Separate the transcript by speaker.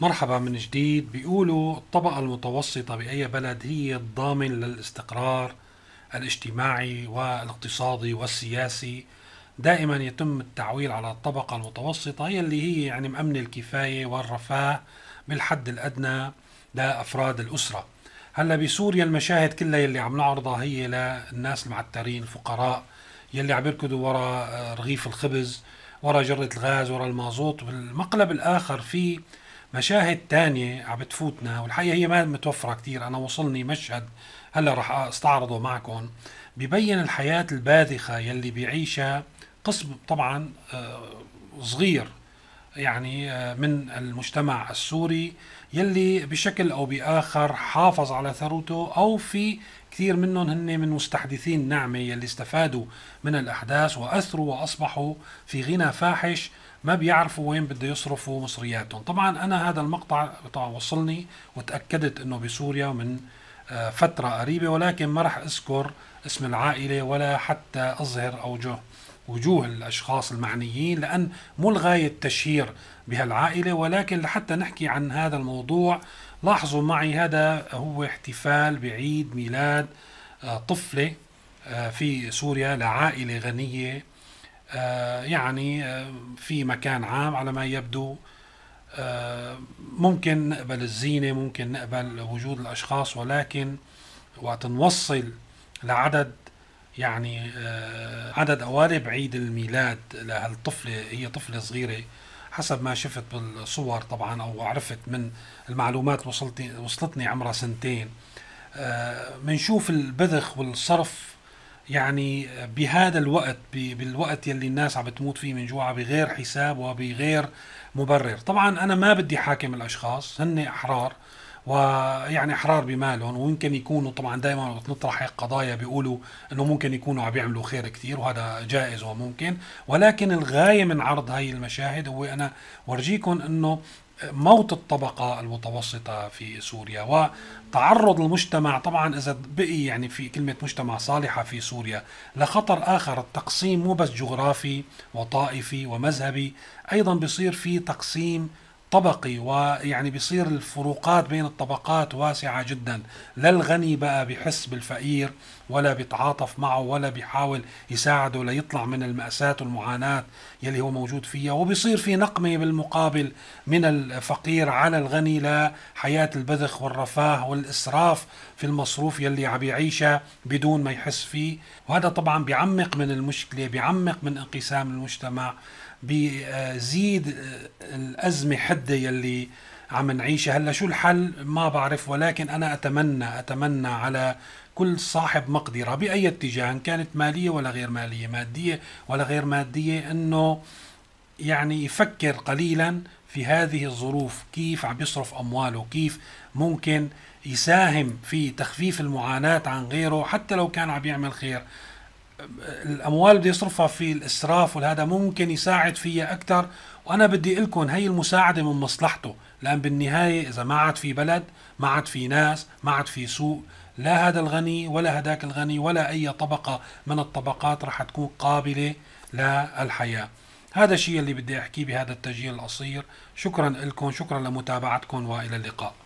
Speaker 1: مرحبا من جديد بيقولوا الطبقة المتوسطة بأي بلد هي الضامن للاستقرار الاجتماعي والاقتصادي والسياسي دائما يتم التعويل على الطبقة المتوسطة هي اللي هي يعني مأمنة الكفاية والرفاه بالحد الأدنى لأفراد الأسرة هلا بسوريا المشاهد كلها يلي عم نعرضها هي للناس المعترين الفقراء يلي عم يركضوا ورا آه، رغيف الخبز ورا جرة الغاز ورا المازوت بالمقلب الآخر في مشاهد تانية عم بتفوتنا والحقيقة هي ما متوفرة كتير أنا وصلني مشهد هلا رح استعرضه معكم ببين الحياة الباذخة يلي بيعيشها قسم طبعا آه، صغير يعني آه، من المجتمع السوري يلي بشكل او باخر حافظ على ثروته او في كثير منهم هن من مستحدثين النعمه يلي استفادوا من الاحداث واثروا واصبحوا في غنى فاحش ما بيعرفوا وين بده يصرفوا مصرياتهم طبعا أنا هذا المقطع طبعا وصلني وتأكدت أنه بسوريا من آه، فترة قريبة ولكن ما راح أذكر اسم العائلة ولا حتى أظهر أوجه وجوه الأشخاص المعنيين لأن مو الغاية التشهير بهالعائلة ولكن لحتى نحكي عن هذا الموضوع لاحظوا معي هذا هو احتفال بعيد ميلاد آه، طفلة آه، في سوريا لعائلة غنية آه، يعني آه، في مكان عام على ما يبدو آه، ممكن نقبل الزينة ممكن نقبل وجود الأشخاص ولكن وقت نوصل لعدد يعني عدد قوارب عيد الميلاد لهالطفلة هي طفلة صغيرة حسب ما شفت بالصور طبعا أو عرفت من المعلومات وصلتني وصلتني عمرها سنتين بنشوف البذخ والصرف يعني بهذا الوقت بالوقت يلي الناس عم بتموت فيه من جوعها بغير حساب وبغير مبرر طبعا انا ما بدي حاكم الاشخاص هن احرار ويعني احرار بمالهم ويمكن يكونوا طبعا دائما بنطرح هيك قضايا بيقولوا انه ممكن يكونوا عم يعملوا خير كثير وهذا جائز وممكن ولكن الغايه من عرض هاي المشاهد هو انا ورجيكم انه موت الطبقة المتوسطة في سوريا وتعرض المجتمع طبعا إذا بقي يعني في كلمة مجتمع صالحة في سوريا لخطر آخر التقسيم مو بس جغرافي وطائفي ومذهبي أيضا بصير في تقسيم طبقي ويعني بيصير الفروقات بين الطبقات واسعة جدا لا الغني بقى بيحس بالفقير ولا بيتعاطف معه ولا بيحاول يساعده ليطلع من المأساة والمعاناة يلي هو موجود فيها وبيصير في نقمة بالمقابل من الفقير على الغني لحياة البذخ والرفاه والإسراف في المصروف يلي عم يعيشه بدون ما يحس فيه وهذا طبعا بيعمق من المشكلة بيعمق من انقسام المجتمع بيزيد الأزمة حدة يلي عم نعيشها هلا شو الحل ما بعرف ولكن أنا أتمنى أتمنى على كل صاحب مقدرة بأي اتجاه كانت مالية ولا غير مالية مادية ولا غير مادية أنه يعني يفكر قليلا في هذه الظروف كيف عم يصرف أمواله كيف ممكن يساهم في تخفيف المعاناة عن غيره حتى لو كان عم يعمل خير الاموال بده يصرفها في الاسراف وهذا ممكن يساعد فيها اكثر وانا بدي لكم هي المساعده من مصلحته لان بالنهايه اذا ما عاد في بلد ما عاد في ناس ما عاد في سوق لا هذا الغني ولا هذاك الغني ولا اي طبقه من الطبقات راح تكون قابله للحياه هذا الشيء اللي بدي احكيه بهذا التسجيل القصير شكرا لكم شكرا لمتابعتكم والى اللقاء